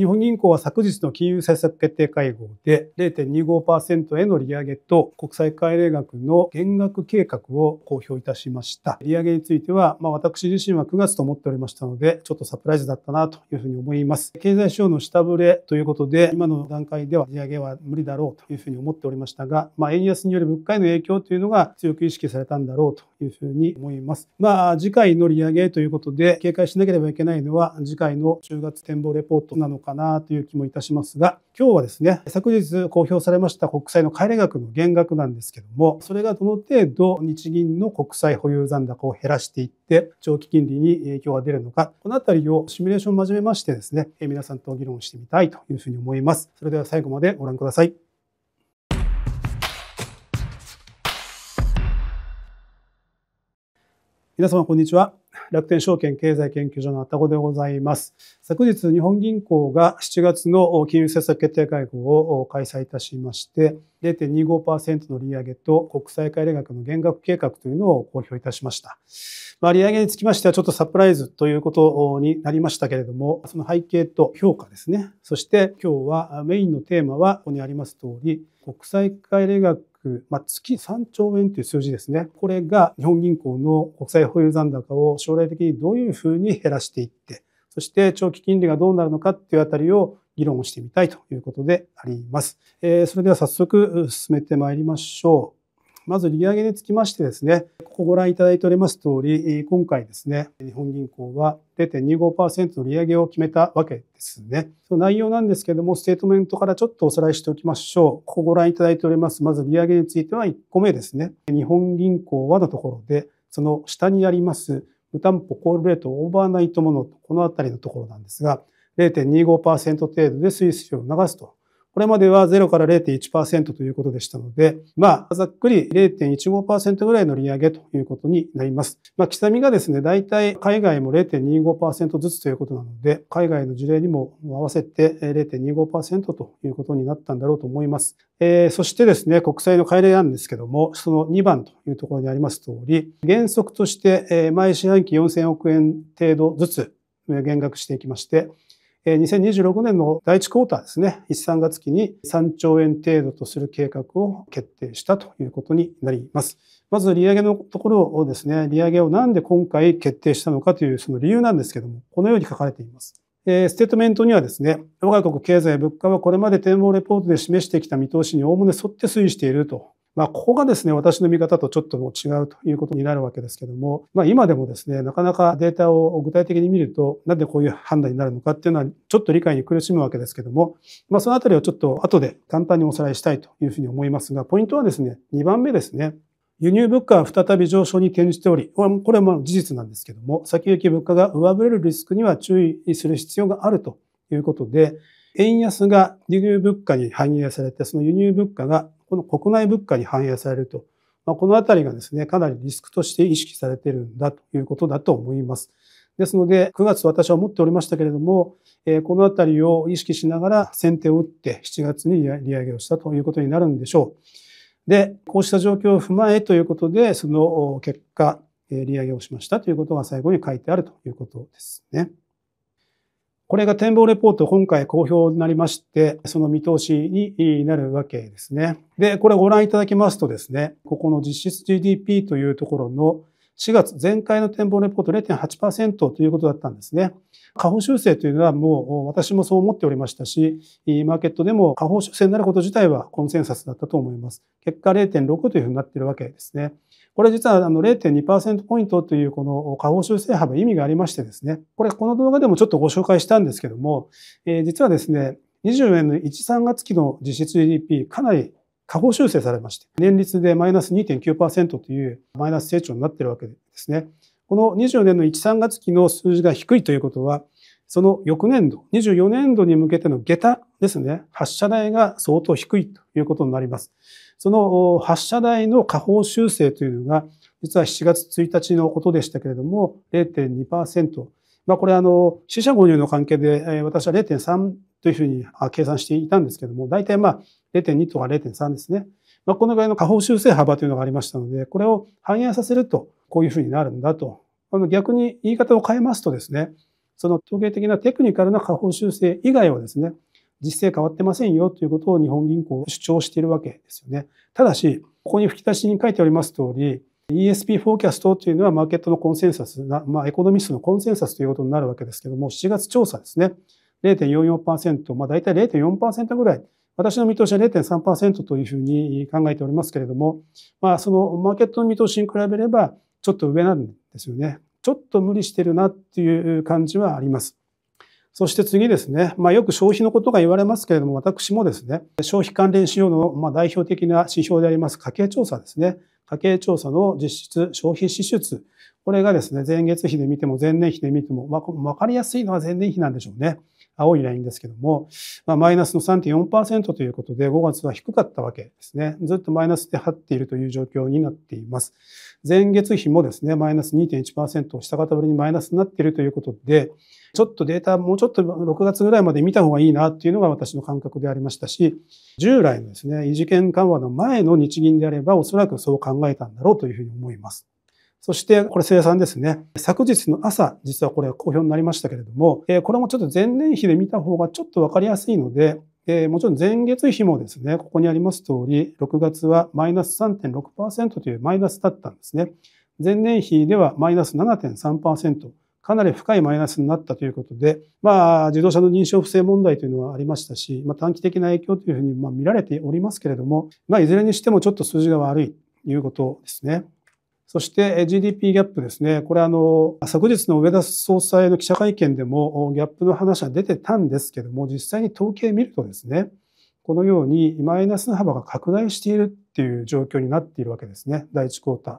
日本銀行は昨日の金融政策決定会合で0.25%への利上げと国際改入額の減額計画を公表いたしました。利上げについては、まあ、私自身は9月と思っておりましたので、ちょっとサプライズだったなというふうに思います。経済指標の下振れということで、今の段階では利上げは無理だろうというふうに思っておりましたが、まあ、円安による物価への影響というのが強く意識されたんだろうというふうに思います。まあ、次回の利上げということで、警戒しなければいけないのは、次回の10月展望レポートなのかかなという気もいたしますが、今日はですね、昨日公表されました国債の返れ額の減額なんですけども、それがどの程度日銀の国債保有残高を減らしていって、長期金利に影響が出るのか、このあたりをシミュレーションを交えましてですね、皆さんと議論してみたいというふうに思います。それでは最後までご覧ください。皆様こんにちは。楽天証券経済研究所のあたごでございます。昨日、日本銀行が7月の金融政策決定会合を開催いたしまして、0.25%の利上げと国際会連額の減額計画というのを公表いたしました。まあ、利上げにつきましてはちょっとサプライズということになりましたけれども、その背景と評価ですね。そして今日はメインのテーマはここにあります通り、国際会連額まあ、月3兆円という数字ですね。これが日本銀行の国債保有残高を将来的にどういうふうに減らしていって、そして長期金利がどうなるのかっていうあたりを議論をしてみたいということであります。えー、それでは早速進めてまいりましょう。まず利上げにつきましてですね、ここご覧いただいております通り、今回ですね、日本銀行は0.25%の利上げを決めたわけですね。その内容なんですけども、ステートメントからちょっとおさらいしておきましょう。ここご覧いただいております。まず利上げについては1個目ですね。日本銀行はのところで、その下にあります、無担保コールレートオーバーナイトもの、このあたりのところなんですが、0.25%程度でスイスを流すとこれまでは0から0.1%ということでしたので、まあ、ざっくり0.15%ぐらいの利上げということになります。まあ、刻みがですね、大体海外も0.25%ずつということなので、海外の事例にも合わせて0.25%ということになったんだろうと思います。えー、そしてですね、国債の改例なんですけども、その2番というところにあります通り、原則として毎四半期4000億円程度ずつ減額していきまして、2026年の第1クォーターですね、1、3月期に3兆円程度とする計画を決定したということになります。まず利上げのところをですね、利上げをなんで今回決定したのかというその理由なんですけども、このように書かれています。えー、ステートメントにはですね、我が国経済物価はこれまで展望レポートで示してきた見通しにおおむね沿って推移しているとまあ、ここがですね、私の見方とちょっとも違うということになるわけですけども、まあ、今でもですね、なかなかデータを具体的に見ると、なんでこういう判断になるのかっていうのは、ちょっと理解に苦しむわけですけども、まあ、そのあたりをちょっと後で簡単におさらいしたいというふうに思いますが、ポイントはですね、2番目ですね。輸入物価は再び上昇に転じており、これは事実なんですけども、先行き物価が上振れるリスクには注意する必要があるということで、円安が輸入物価に反映されて、その輸入物価がこの国内物価に反映されると、まあ、このあたりがですね、かなりリスクとして意識されてるんだということだと思います。ですので、9月私は思っておりましたけれども、えこのあたりを意識しながら先手を打って7月に利上げをしたということになるんでしょう。で、こうした状況を踏まえということで、その結果、利上げをしましたということが最後に書いてあるということですね。これが展望レポート、今回好評になりまして、その見通しになるわけですね。で、これご覧いただきますとですね、ここの実質 GDP というところの4月、前回の展望レポート0.8%ということだったんですね。下方修正というのはもう私もそう思っておりましたし、マーケットでも下方修正になること自体はコンセンサスだったと思います。結果0.6というふうになっているわけですね。これ実はあの0.2%ポイントというこの下方修正幅意味がありましてですね、これこの動画でもちょっとご紹介したんですけども、えー、実はですね、20円の1、3月期の実質 GDP かなり下方修正されまして、年率でマイナス2.9%というマイナス成長になっているわけですね。この24年の1、3月期の数字が低いということは、その翌年度、24年度に向けての下駄ですね、発射台が相当低いということになります。その発射台の下方修正というのが、実は7月1日のことでしたけれども、0.2%。まあ、これ、あの、死者購入の関係で、私は0.3というふうに計算していたんですけども、大体まあ、0.2とか0.3ですね。まあ、このぐらいの下方修正幅というのがありましたので、これを反映させると、こういうふうになるんだと。あの逆に言い方を変えますとですね、その統計的なテクニカルな下方修正以外はですね、実勢変わってませんよということを日本銀行は主張しているわけですよね。ただし、ここに吹き出しに書いております通り、ESP フォーキャストというのはマーケットのコンセンサス、まあ、エコノミストのコンセンサスということになるわけですけども、7月調査ですね。0.44%、まあ大体0.4%ぐらい。私の見通しは0.3%というふうに考えておりますけれども、まあそのマーケットの見通しに比べればちょっと上なんですよね。ちょっと無理してるなっていう感じはあります。そして次ですね、まあ、よく消費のことが言われますけれども、私もですね、消費関連指標のま代表的な指標であります家計調査ですね、家計調査の実質消費支出、これがですね、前月比で見ても前年比で見ても、まあ、分かりやすいのは前年比なんでしょうね。青いラインですけども、まあ、マイナスの3.4%ということで、5月は低かったわけですね。ずっとマイナスで張っているという状況になっています。前月比もですね、マイナス2.1%を下方ぶりにマイナスになっているということで、ちょっとデータもうちょっと6月ぐらいまで見た方がいいなっていうのが私の感覚でありましたし、従来のですね、異次元緩和の前の日銀であればおそらくそう考えたんだろうというふうに思います。そして、これ生産ですね。昨日の朝、実はこれは好評になりましたけれども、これもちょっと前年比で見た方がちょっとわかりやすいので、えー、もちろん前月比もですね、ここにあります通り、6月はマイナス3.6%というマイナスだったんですね。前年比ではマイナス7.3%。かなり深いマイナスになったということで、まあ、自動車の認証不正問題というのはありましたし、まあ、短期的な影響というふうにま見られておりますけれども、まあ、いずれにしてもちょっと数字が悪いということですね。そして GDP ギャップですね。これあの、昨日の上田総裁の記者会見でもギャップの話は出てたんですけども、実際に統計見るとですね、このようにマイナスの幅が拡大しているっていう状況になっているわけですね。第1クォーター。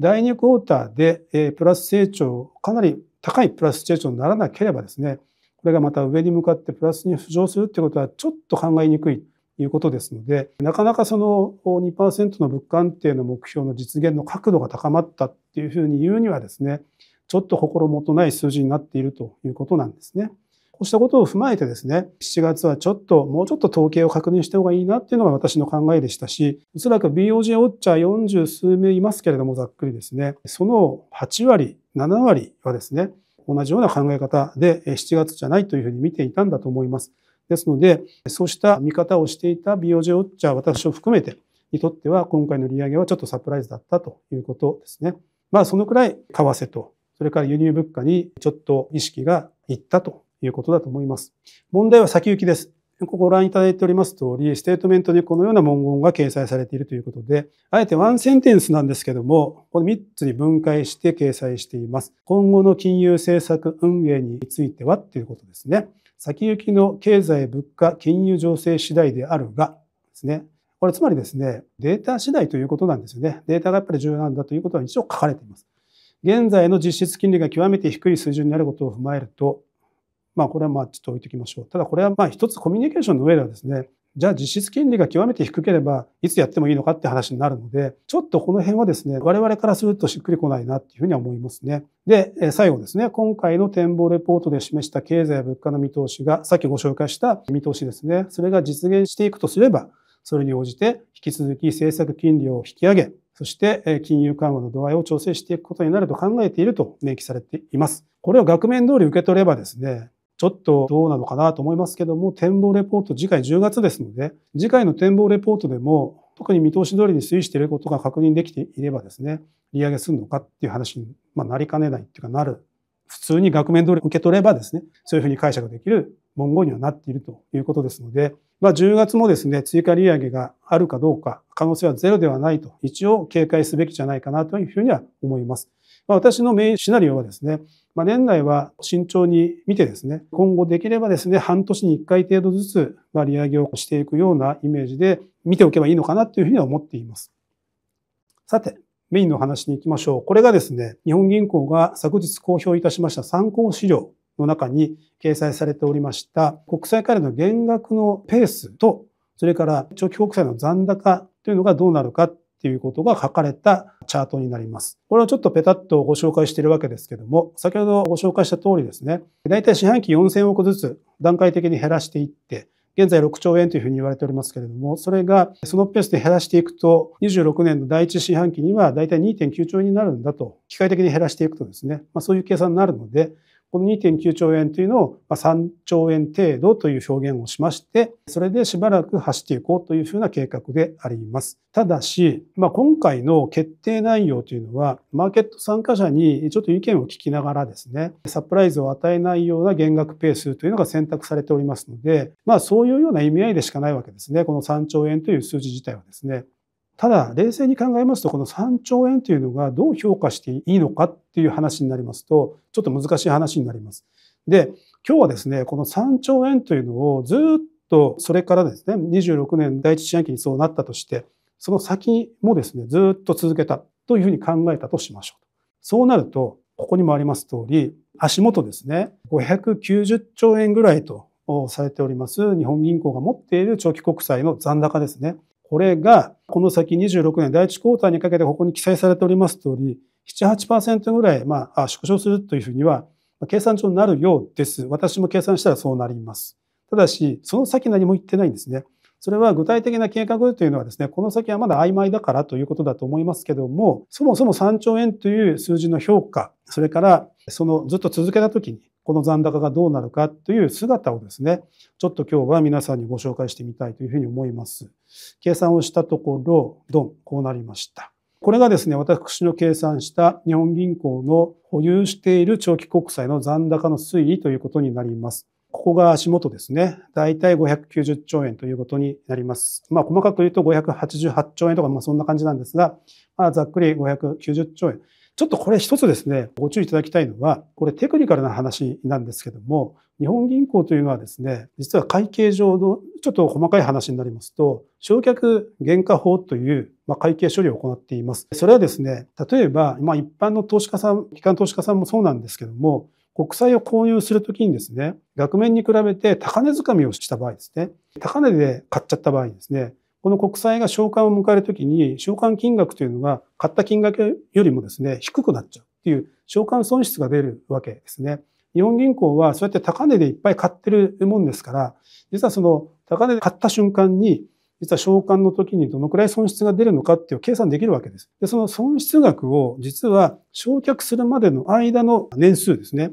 第2クォーターで、プラス成長、かなり高いプラス成長にならなければですね、これがまた上に向かってプラスに浮上するってことはちょっと考えにくいいうことですので、なかなかその2%の物価安定の目標の実現の角度が高まったっていうふうに言うにはですね、ちょっと心もとない数字になっているということなんですね。こうしたことを踏まえてですね、7月はちょっと、もうちょっと統計を確認した方がいいなっていうのが私の考えでしたし、おそらく BOJ ウォッチャー40数名いますけれども、ざっくりですね、その8割、7割はですね、同じような考え方で7月じゃないというふうに見ていたんだと思います。ですので、そうした見方をしていた BOJ ウォッチャー、私を含めてにとっては、今回の利上げはちょっとサプライズだったということですね。まあ、そのくらい為替と、それから輸入物価にちょっと意識がいったということだと思います。問題は先行きです。ここご覧いただいております通り、ステートメントにこのような文言が掲載されているということで、あえてワンセンテンスなんですけども、この3つに分解して掲載しています。今後の金融政策運営についてはっていうことですね。先行きの経済、物価、金融情勢次第であるが、ですね。これつまりですね、データ次第ということなんですよね。データがやっぱり重要なんだということは一応書かれています。現在の実質金利が極めて低い水準にあることを踏まえると、まあこれはまあちょっと置いておきましょう。ただこれはまあ一つコミュニケーションの上ではですね、じゃあ実質金利が極めて低ければいつやってもいいのかって話になるので、ちょっとこの辺はですね、我々からするとしっくりこないなっていうふうには思いますね。で、最後ですね、今回の展望レポートで示した経済や物価の見通しが、さっきご紹介した見通しですね、それが実現していくとすれば、それに応じて引き続き政策金利を引き上げ、そして金融緩和の度合いを調整していくことになると考えていると明記されています。これを額面通り受け取ればですね、ちょっとどうなのかなと思いますけども、展望レポート次回10月ですので、次回の展望レポートでも、特に見通し通りに推移していることが確認できていればですね、利上げするのかっていう話に、まなりかねないっていうかなる。普通に額面通り受け取ればですね、そういうふうに解釈できる文言にはなっているということですので、まあ、10月もですね、追加利上げがあるかどうか、可能性はゼロではないと、一応警戒すべきじゃないかなというふうには思います。まあ、私のメインシナリオはですね、まあ、年内は慎重に見てですね、今後できればですね、半年に1回程度ずつ、ま利上げをしていくようなイメージで見ておけばいいのかなというふうには思っています。さて、メインの話に行きましょう。これがですね、日本銀行が昨日公表いたしました参考資料の中に掲載されておりました、国債からの減額のペースと、それから長期国債の残高というのがどうなるかっていうことが書かれたチャートになります。これをちょっとペタッとご紹介しているわけですけども、先ほどご紹介した通りですね、大体四半期4000億ずつ段階的に減らしていって、現在6兆円というふうに言われておりますけれども、それがそのペースで減らしていくと、26年の第一四半期には大体2.9兆円になるんだと、機械的に減らしていくとですね、まあ、そういう計算になるので、この2.9兆円というのを3兆円程度という表現をしまして、それでしばらく走っていこうというふうな計画であります。ただし、まあ、今回の決定内容というのは、マーケット参加者にちょっと意見を聞きながらですね、サプライズを与えないような減額ペースというのが選択されておりますので、まあ、そういうような意味合いでしかないわけですね。この3兆円という数字自体はですね。ただ冷静に考えますとこの3兆円というのがどう評価していいのかっていう話になりますとちょっと難しい話になります。で今日はですねこの3兆円というのをずっとそれからですね26年第一四半期にそうなったとしてその先もですねずっと続けたというふうに考えたとしましょう。そうなるとここにもあります通り足元ですね590兆円ぐらいとされております日本銀行が持っている長期国債の残高ですねこれが、この先26年第1クォーターにかけてここに記載されております通り、7、8%ぐらい、まあ、縮小するというふうには、計算上になるようです。私も計算したらそうなります。ただし、その先何も言ってないんですね。それは具体的な計画というのはですね、この先はまだ曖昧だからということだと思いますけども、そもそも3兆円という数字の評価、それからそのずっと続けたときに、この残高がどうなるかという姿をですね、ちょっと今日は皆さんにご紹介してみたいというふうに思います。計算をしたところ、ドン、こうなりました。これがですね、私の計算した日本銀行の保有している長期国債の残高の推移ということになります。ここが足元ですね。だいたい590兆円ということになります。まあ、細かく言うと588兆円とか、まあ、そんな感じなんですが、まあ、ざっくり590兆円。ちょっとこれ一つですね、ご注意いただきたいのは、これテクニカルな話なんですけども、日本銀行というのはですね、実は会計上のちょっと細かい話になりますと、償却原価法という、ま会計処理を行っています。それはですね、例えば、まあ、一般の投資家さん、機関投資家さんもそうなんですけども、国債を購入するときにですね、額面に比べて高値掴みをした場合ですね、高値で買っちゃった場合ですね、この国債が償還を迎えるときに、償還金額というのが買った金額よりもですね、低くなっちゃうっていう償還損失が出るわけですね。日本銀行はそうやって高値でいっぱい買ってるもんですから、実はその高値で買った瞬間に、実は償還の時にどのくらい損失が出るのかっていう計算できるわけです。で、その損失額を実は償却するまでの間の年数ですね。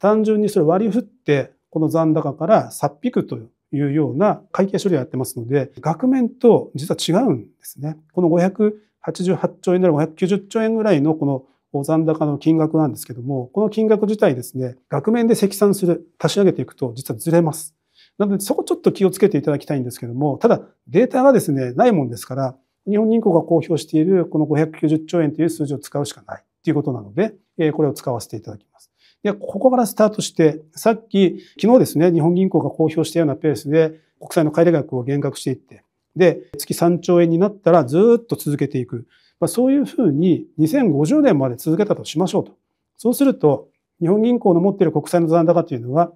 単純にそれ割り振って、この残高からさっ引くというような会計処理をやってますので、額面と実は違うんですね。この588兆円なら590兆円ぐらいのこの残高の金額なんですけども、この金額自体ですね、額面で積算する、足し上げていくと実はずれます。なので、そこちょっと気をつけていただきたいんですけども、ただ、データがですね、ないもんですから、日本銀行が公表しているこの590兆円という数字を使うしかないということなので、これを使わせていただきます。で、ここからスタートして、さっき、昨日ですね、日本銀行が公表したようなペースで、国債の借り額を減額していって、で、月3兆円になったらずっと続けていく。まあ、そういうふうに2050年まで続けたとしましょうと。そうすると、日本銀行の持っている国債の残高というのは、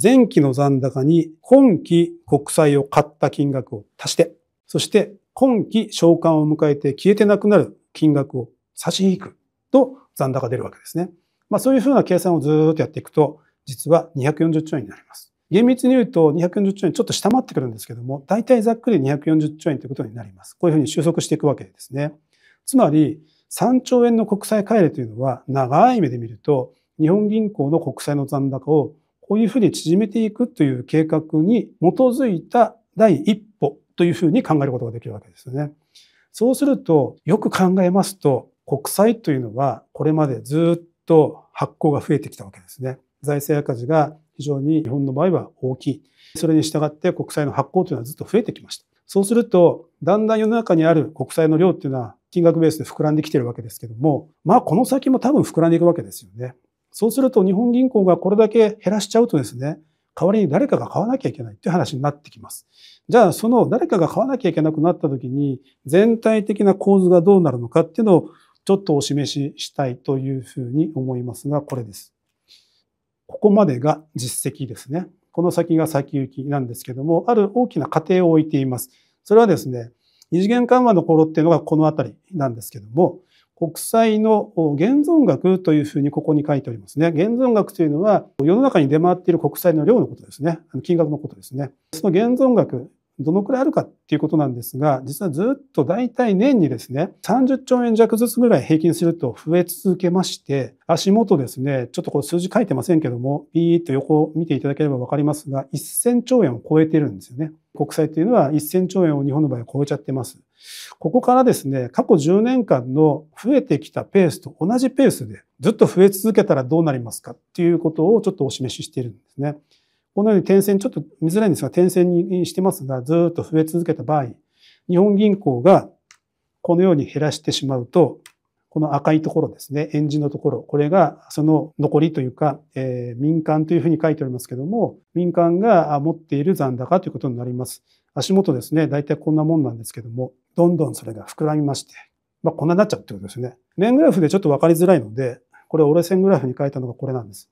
前期の残高に今期国債を買った金額を足して、そして今期償還を迎えて消えてなくなる金額を差し引くと残高出るわけですね。まあ、そういうふうな計算をずっとやっていくと、実は240兆円になります。厳密に言うと240兆円ちょっと下回ってくるんですけども、大体ざっくり240兆円ということになります。こういうふうに収束していくわけですね。つまり、3兆円の国債返れというのは、長い目で見ると、日本銀行の国債の残高をこういうふうに縮めていくという計画に基づいた第一歩というふうに考えることができるわけですよね。そうすると、よく考えますと、国債というのはこれまでずっと発行が増えてきたわけですね。財政赤字が非常に日本の場合は大きい。それに従って国債の発行というのはずっと増えてきました。そうすると、だんだん世の中にある国債の量っていうのは金額ベースで膨らんできてるわけですけども、まあこの先も多分膨らんでいくわけですよね。そうすると日本銀行がこれだけ減らしちゃうとですね、代わりに誰かが買わなきゃいけないっていう話になってきます。じゃあその誰かが買わなきゃいけなくなった時に全体的な構図がどうなるのかっていうのをちょっとお示ししたいというふうに思いますが、これです。ここまでが実績ですね。この先が先行きなんですけども、ある大きな過程を置いています。それはですね、二次元緩和の頃っていうのがこのあたりなんですけども、国債の現存額というふうにここに書いておりますね。現存額というのは世の中に出回っている国債の量のことですね。金額のことですね。その現存額どのくらいあるかっていうことなんですが、実はずっと大体年にですね、30兆円弱ずつぐらい平均すると増え続けまして、足元ですね、ちょっとこれ数字書いてませんけども、ビーッと横を見ていただければわかりますが、1000兆円を超えてるんですよね。国債というのは1000兆円を日本の場合は超えちゃってます。ここからですね、過去10年間の増えてきたペースと同じペースでずっと増え続けたらどうなりますかっていうことをちょっとお示ししているんですね。このように点線、ちょっと見づらいんですが、点線にしてますが、ずっと増え続けた場合、日本銀行がこのように減らしてしまうと、この赤いところですね、円字のところ、これがその残りというか、えー、民間というふうに書いておりますけども、民間が持っている残高ということになります。足元ですね、大体こんなもんなんですけども、どんどんそれが膨らみまして、まあ、こんなになっちゃうってことですね。面グラフでちょっとわかりづらいので、これ折れ線グラフに書いたのがこれなんです。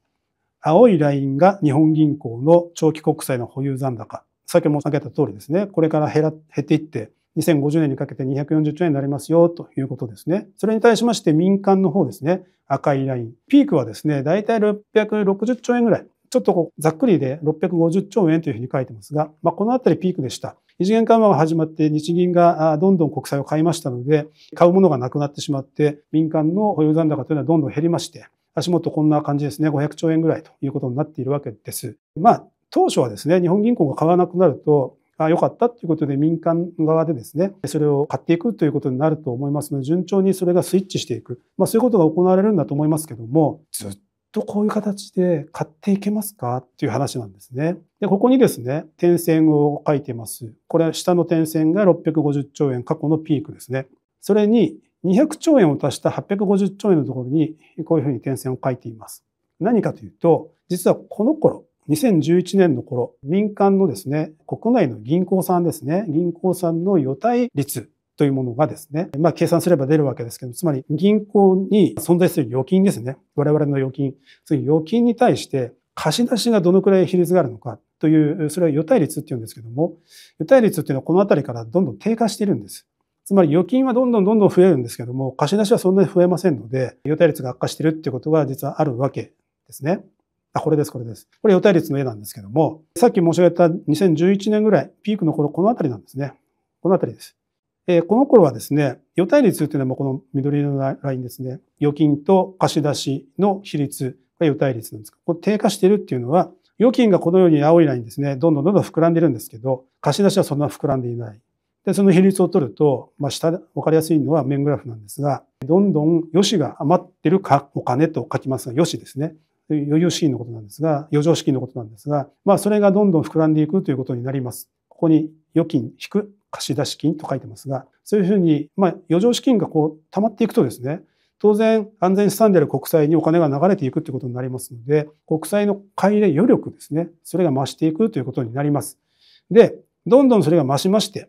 青いラインが日本銀行の長期国債の保有残高。先ほど申し上げた通りですね、これから減ら減っていって、2050年にかけて240兆円になりますよということですね。それに対しまして民間の方ですね、赤いライン。ピークはですね、だいたい660兆円ぐらい。ちょっとこうざっくりで650兆円というふうに書いてますが、まあ、このあたりピークでした。異次元緩和が始まって日銀がどんどん国債を買いましたので、買うものがなくなってしまって、民間の保有残高というのはどんどん減りまして、足元こんな感じですね。500兆円ぐらいということになっているわけです。まあ、当初はですね、日本銀行が買わなくなると、あ良かったということで民間側でですね、それを買っていくということになると思いますので、順調にそれがスイッチしていく。まあそういうことが行われるんだと思いますけども、ずっとこういう形で買っていけますかっていう話なんですね。で、ここにですね、点線を書いてます。これは下の点線が650兆円過去のピークですね。それに200兆円を足した850兆円のところにこういうふうに点線を書いています。何かというと、実はこの頃、2011年の頃、民間のですね、国内の銀行さんですね、銀行さんの予対率というものがですね、まあ計算すれば出るわけですけど、つまり銀行に存在する預金ですね、我々の預金、そう預金に対して貸し出しがどのくらい比率があるのかという、それは予対率っていうんですけども、予対率っていうのはこのあたりからどんどん低下しているんです。つまり預金はどんどんどんどん増えるんですけども、貸し出しはそんなに増えませんので、予定率が悪化してるってことが実はあるわけですね。あ、これです、これです。これ予定率の絵なんですけども、さっき申し上げた2011年ぐらい、ピークの頃、この辺りなんですね。この辺りです。えー、この頃はですね、予定率っていうのはもうこの緑色のラインですね。預金と貸し出しの比率が予定率なんですこれ低下してるっていうのは、預金がこのように青いラインですね、どんどんどんどん膨らんでるんですけど、貸し出しはそんな膨らんでいない。で、その比率を取ると、まあ、下、わかりやすいのは面グラフなんですが、どんどん余資が余ってるか、お金と書きますが、余資ですね。余裕資金のことなんですが、余剰資金のことなんですが、まあ、それがどんどん膨らんでいくということになります。ここに預金引く貸出金と書いてますが、そういうふうに、まあ、余剰資金がこう溜まっていくとですね、当然安全資産である国債にお金が流れていくということになりますので、国債の買い入れ余力ですね、それが増していくということになります。で、どんどんそれが増しまして、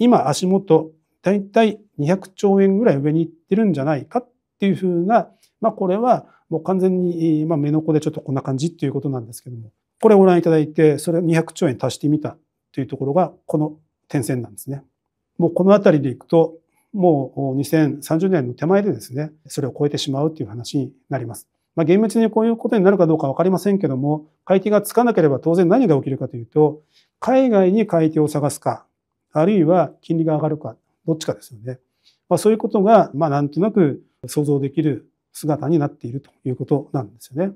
今足元だいたい200兆円ぐらい上に行ってるんじゃないかっていうふうな、まあ、これはもう完全に、まあ、目の子でちょっとこんな感じっていうことなんですけども、これをご覧いただいて、それを200兆円足してみたというところが、この点線なんですね。もうこの辺りでいくと、もう2030年の手前でですね、それを超えてしまうという話になります。まあ、厳密にこういうことになるかどうかわかりませんけども、買い手がつかなければ当然何が起きるかというと、海外に買い手を探すか、あるいは金利が上がるか、どっちかですよね。まあ、そういうことが、まあ、なんとなく想像できる姿になっているということなんですよね。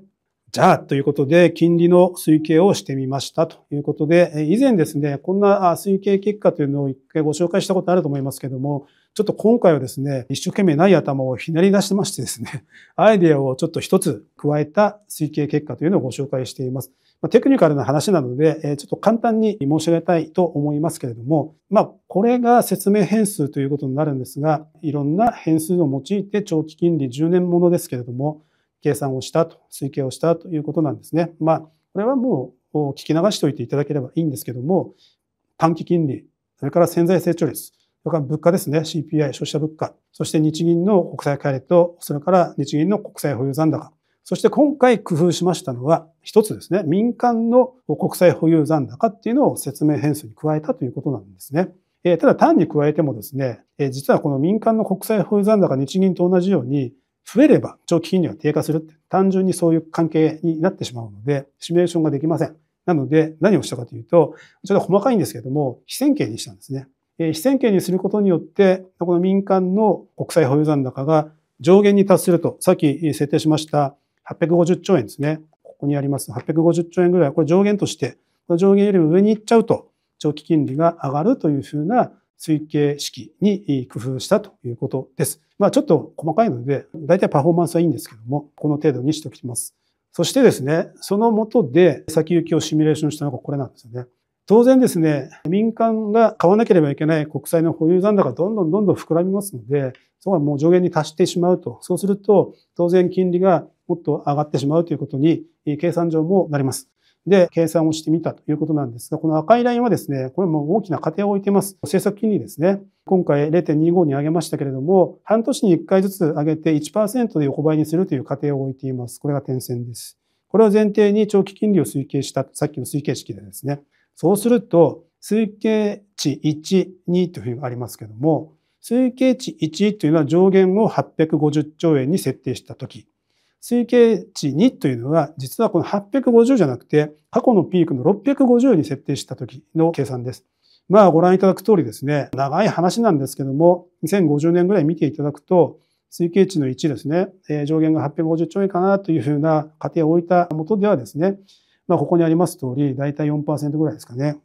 じゃあ、ということで、金利の推計をしてみましたということで、以前ですね、こんな推計結果というのを一回ご紹介したことあると思いますけども、ちょっと今回はですね、一生懸命ない頭をひねり出してましてですね、アイデアをちょっと一つ加えた推計結果というのをご紹介しています。まテクニカルな話なので、えちょっと簡単に申し上げたいと思いますけれども、まあ、これが説明変数ということになるんですが、いろんな変数を用いて長期金利10年ものですけれども、計算をしたと、推計をしたということなんですね。まあ、これはもう聞き流しておいていただければいいんですけども、短期金利、それから潜在成長率、それから物価ですね、CPI、消費者物価、そして日銀の国債借りと、それから日銀の国債保有残高、そして今回工夫しましたのは、一つですね、民間の国際保有残高っていうのを説明変数に加えたということなんですね。えただ単に加えてもですね、え実はこの民間の国際保有残高日銀と同じように、増えれば長期金利は低下するって、単純にそういう関係になってしまうので、シミュレーションができません。なので、何をしたかというと、ちょっと細かいんですけども、非線形にしたんですね。え非線形にすることによって、この民間の国際保有残高が上限に達すると、さっき設定しました850兆円ですね。ここにあります850兆円ぐらい、これ上限として、この上限よりも上に行っちゃうと、長期金利が上がるというふうな推計式に工夫したということです。まあちょっと細かいので、大体パフォーマンスはいいんですけども、この程度にしておきます。そしてですね、そのとで先行きをシミュレーションしたのがこれなんですよね。当然ですね、民間が買わなければいけない国債の保有残高どんどんどんどん膨らみますので、そこはもう上限に達してしまうと。そうすると、当然金利がもっと上がってしまうということに、計算上もなります。で、計算をしてみたということなんですが、この赤いラインはですね、これも大きな過程を置いています。政策金利ですね。今回0.25に上げましたけれども、半年に1回ずつ上げて1%で横ばいにするという過程を置いています。これが点線です。これを前提に長期金利を推計した、さっきの推計式でですね。そうすると、推計値1、2というふうにありますけども、推計値1というのは上限を850兆円に設定したとき、推計値2というのは、実はこの850じゃなくて、過去のピークの650に設定したときの計算です。まあご覧いただく通りですね、長い話なんですけども、2050年ぐらい見ていただくと、推計値の1ですね、上限が850兆円かなというふうな仮定を置いたもとではですね、まあ、ここにあります通り、だいたい4%ぐらいですかね。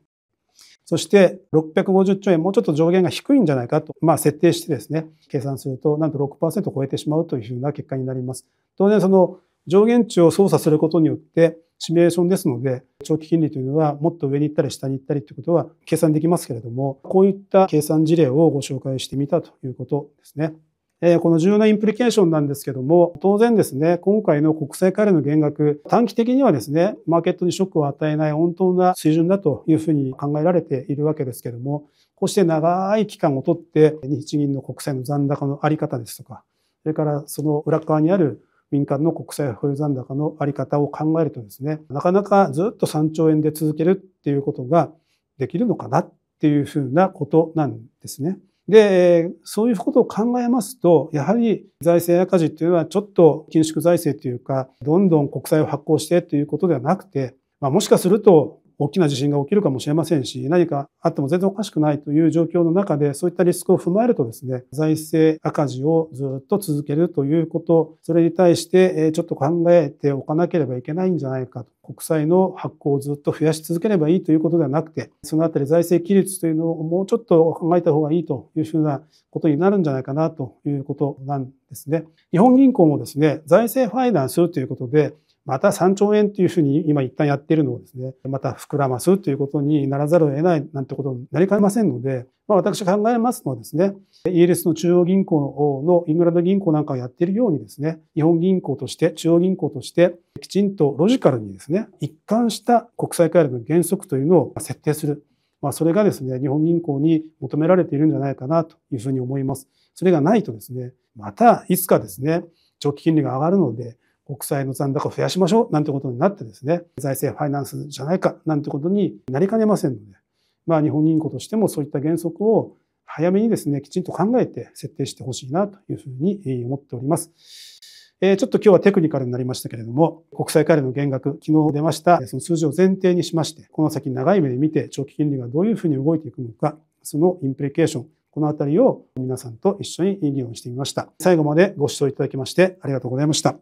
そして650兆円、もうちょっと上限が低いんじゃないかと、まあ、設定してですね、計算すると、なんと6%超えてしまうというふうな結果になります。当然、その上限値を操作することによって、シミュレーションですので、長期金利というのはもっと上に行ったり下に行ったりということは計算できますけれども、こういった計算事例をご紹介してみたということですね。えこの重要なインプリケーションなんですけども、当然ですね、今回の国債からの減額、短期的にはですね、マーケットにショックを与えない本当な水準だというふうに考えられているわけですけども、こうして長い期間をとって、日銀の国債の残高のあり方ですとか、それからその裏側にある民間の国債保有残高のあり方を考えるとですね、なかなかずっと3兆円で続けるっていうことができるのかなっていうふうなことなんですね。で、そういうことを考えますと、やはり財政赤字というのはちょっと緊縮財政というか、どんどん国債を発行してということではなくて、まあ、もしかすると大きな地震が起きるかもしれませんし、何かあっても全然おかしくないという状況の中で、そういったリスクを踏まえるとですね、財政赤字をずっと続けるということ、それに対してちょっと考えておかなければいけないんじゃないかと。国債の発行をずっと増やし続ければいいということではなくて、そのあたり財政規律というのをもうちょっと考えた方がいいというふうなことになるんじゃないかなということなんですね。日本銀行もですね、財政ファイナンスということで、また3兆円というふうに今一旦やっているのをですね、また膨らますということにならざるを得ないなんてことになりかねませんので、まあ、私考えますのはですね、イギリスの中央銀行のイングランド銀行なんかをやっているようにですね、日本銀行として、中央銀行として、きちんとロジカルにですね、一貫した国際会議の原則というのを設定する。まあ、それがですね、日本銀行に求められているんじゃないかなというふうに思います。それがないとですね、またいつかですね、長期金利が上がるので、国債の残高を増やしましょうなんてことになってですね、財政ファイナンスじゃないかなんてことになりかねませんので、まあ日本銀行としてもそういった原則を早めにですね、きちんと考えて設定してほしいなというふうに思っております。えちょっと今日はテクニカルになりましたけれども、国債借りの減額、昨日出ました、その数字を前提にしまして、この先長い目で見て長期金利がどういうふうに動いていくのか、そのインプリケーション、このあたりを皆さんと一緒に議論してみました。最後までご視聴いただきましてありがとうございました。